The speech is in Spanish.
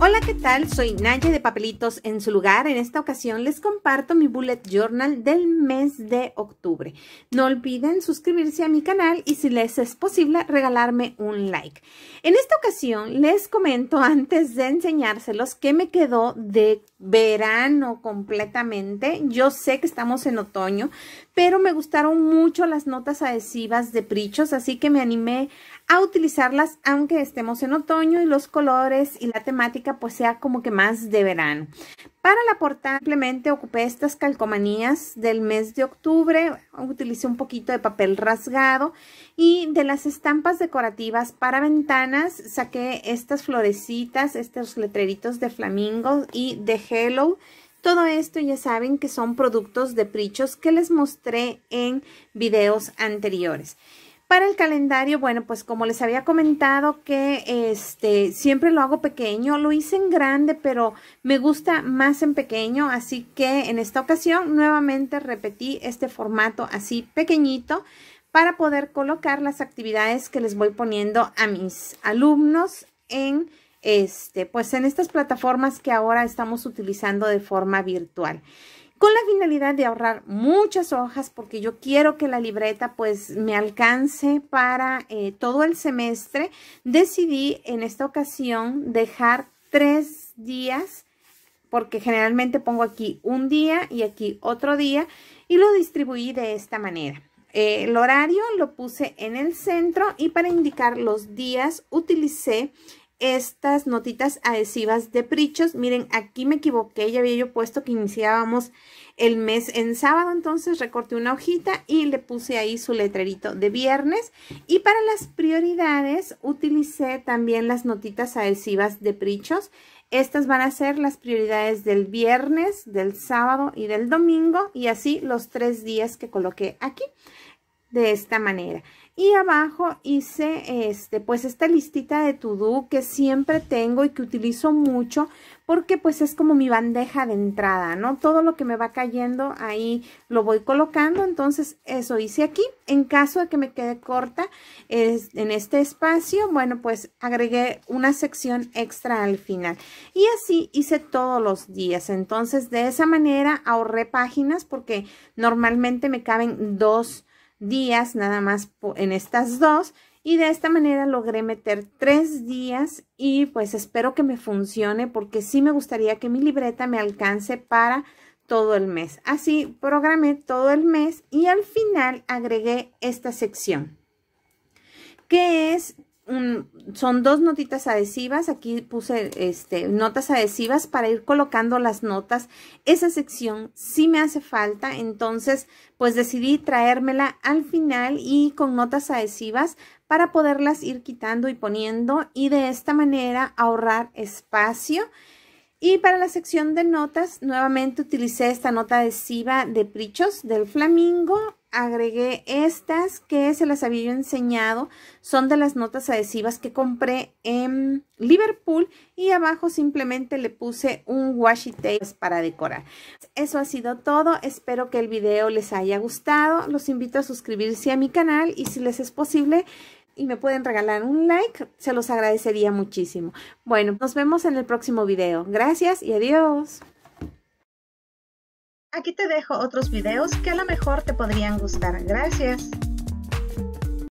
Hola, ¿qué tal? Soy Naye de Papelitos en su lugar. En esta ocasión les comparto mi bullet journal del mes de octubre. No olviden suscribirse a mi canal y si les es posible regalarme un like. En esta ocasión les comento antes de enseñárselos qué me quedó de verano completamente. Yo sé que estamos en otoño, pero me gustaron mucho las notas adhesivas de Prichos, así que me animé a utilizarlas aunque estemos en otoño y los colores y la temática pues sea como que más de verano. Para la portada simplemente ocupé estas calcomanías del mes de octubre, utilicé un poquito de papel rasgado y de las estampas decorativas para ventanas saqué estas florecitas, estos letreritos de flamingo y de hello. Todo esto ya saben que son productos de Prichos que les mostré en videos anteriores. Para el calendario, bueno, pues como les había comentado que este siempre lo hago pequeño, lo hice en grande, pero me gusta más en pequeño, así que en esta ocasión nuevamente repetí este formato así pequeñito para poder colocar las actividades que les voy poniendo a mis alumnos en este, pues en estas plataformas que ahora estamos utilizando de forma virtual con la finalidad de ahorrar muchas hojas porque yo quiero que la libreta pues me alcance para eh, todo el semestre, decidí en esta ocasión dejar tres días porque generalmente pongo aquí un día y aquí otro día y lo distribuí de esta manera. Eh, el horario lo puse en el centro y para indicar los días utilicé estas notitas adhesivas de Prichos. Miren, aquí me equivoqué, ya había yo puesto que iniciábamos el mes en sábado, entonces recorté una hojita y le puse ahí su letrerito de viernes. Y para las prioridades utilicé también las notitas adhesivas de Prichos. Estas van a ser las prioridades del viernes, del sábado y del domingo y así los tres días que coloqué aquí de esta manera. Y abajo hice este, pues esta listita de to que siempre tengo y que utilizo mucho porque pues es como mi bandeja de entrada, ¿no? Todo lo que me va cayendo ahí lo voy colocando, entonces eso hice aquí. En caso de que me quede corta es, en este espacio, bueno, pues agregué una sección extra al final. Y así hice todos los días, entonces de esa manera ahorré páginas porque normalmente me caben dos días nada más en estas dos y de esta manera logré meter tres días y pues espero que me funcione porque sí me gustaría que mi libreta me alcance para todo el mes. Así programé todo el mes y al final agregué esta sección que es son dos notitas adhesivas, aquí puse este, notas adhesivas para ir colocando las notas. Esa sección sí me hace falta, entonces pues decidí traérmela al final y con notas adhesivas para poderlas ir quitando y poniendo y de esta manera ahorrar espacio. Y para la sección de notas, nuevamente utilicé esta nota adhesiva de Prichos del Flamingo agregué estas que se las había enseñado. Son de las notas adhesivas que compré en Liverpool y abajo simplemente le puse un washi tape pues, para decorar. Eso ha sido todo. Espero que el video les haya gustado. Los invito a suscribirse a mi canal y si les es posible y me pueden regalar un like, se los agradecería muchísimo. Bueno, nos vemos en el próximo video. Gracias y adiós. Aquí te dejo otros videos que a lo mejor te podrían gustar. Gracias.